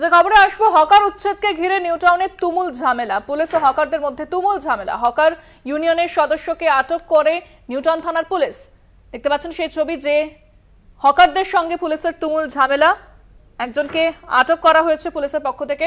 যে খবরে আসবো হকার উচ্ছেদকে ঘিরে নিউটাউনে তুমুল ঝামেলা পুলিশ ও হকারদের মধ্যে তুমুল ঝামেলা হকার ইউনিয়নের সদস্যকে আটক করে নিউটাউন থানার পুলিশ দেখতে পাচ্ছেন সেই ছবি যে হকারদের সঙ্গে পুলিশের তুমুল ঝামেলা একজনকে আটক করা হয়েছে পুলিশের পক্ষ থেকে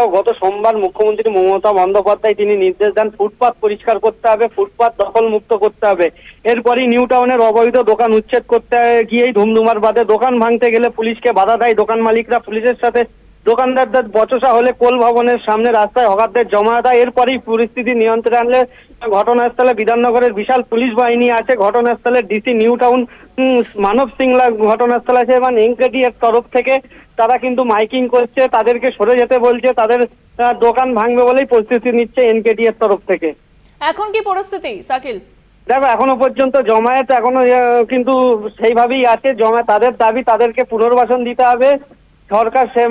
এছাড়াও গত সোমবার মুখ্যমন্ত্রী মমতা বন্দ্যোপাধ্যায় তিনি নির্দেশ দেন ফুটপাত পরিষ্কার করতে হবে ফুটপাত দখল মুক্ত করতে হবে এরপরই নিউ টাউনের অবৈধ দোকান উচ্ছেদ করতে গিয়েই ধুমধুমার বাদে দোকান ভাঙতে গেলে পুলিশকে বাধা দেয় দোকান মালিকরা পুলিশের সাথে দোকানদারদের বচসা হলে কোল ভবনের সামনে রাস্তায় হকারদের জমায়েতা এরপরই পরিস্থিতি নিয়ন্ত্রণে আনলে ঘটনাস্থলে বিধাননগরের বিশাল পুলিশ বাহিনী আছে ঘটনাস্থলে DC New Town Manab Singla ঘটনাস্থলে আছে এবং এনকেডি এর তরফ থেকে তারা কিন্তু মাইকিং করছে তাদেরকে সরে যেতে বলছে তাদের দোকান ভাঙবে বলেই পরিস্থিতি নিচ্ছে এনকেডি এর তরফ থেকে এখন কি পরিস্থিতি সাকিল দেখো এখনো পর্যন্ত জমায়েত এখনো কিন্তু সেইভাবেই আছে জমা তাদের দাবি তাদেরকে পুনর্বাসন দিতে হবে সরকার সে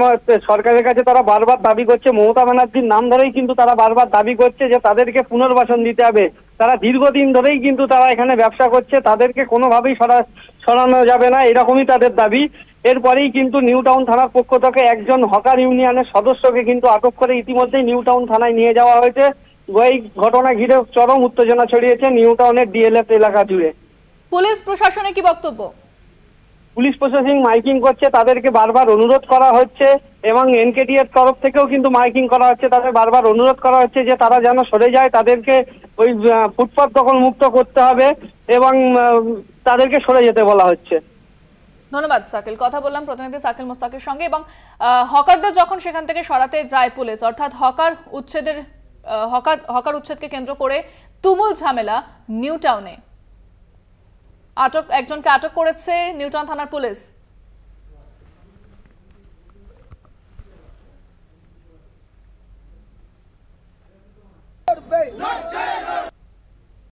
সরকারের কাছে তারা বারবার দাবি করছে মমতা ব্যানার্জির নাম ধরেই কিন্তু তারা বারবার দাবি করছে যে তাদেরকে পুনর্বাসন দিতে হবে তারা দীর্ঘদিন ধরেই কিন্তু তারা এখানে ব্যবসা করছে তাদেরকে কোনোভাবেই সরা সরানো যাবে না এরকমই তাদের দাবি এরপরেই কিন্তু নিউ টাউন থানার পক্ষ থেকে একজন হকার ইউনিয়নের সদস্যকে কিন্তু আটক করে ইতিমধ্যেই নিউ টাউন থানায় নিয়ে যাওয়া হয়েছে এই ঘটনা ঘিরে চরম উত্তেজনা ছড়িয়েছে নিউ টাউনের ডিএলএফ এলাকা জুড়ে পুলিশ প্রশাসনে কি বক্তব্য পুলিশ প্রশাসন মাইকিং করছে তাদেরকে বারবার অনুরোধ করা হচ্ছে এবং এনকেডি এর তরফ থেকেও কিন্তু মাইকিং করা হচ্ছে তাদের বারবার অনুরোধ করা হচ্ছে যে তারা যেন সরে যায় তাদেরকে ওই ফুটপাত দখল মুক্ত করতে হবে এবং তাদেরকে সরে যেতে বলা হচ্ছে ধন্যবাদ সাকিল কথা বললাম প্রতিনিধি সাকিল মোস্তাকের সঙ্গে এবং হকারদের যখন সেখান থেকে সরাতে যায় পুলিশ অর্থাৎ হকার উচ্ছেদের হকার হকার উচ্ছেদকে কেন্দ্র করে তুমুল ঝামেলা নিউ টাউনে আটক একজনকে আটক করেছে নিউটন থানার পুলিশ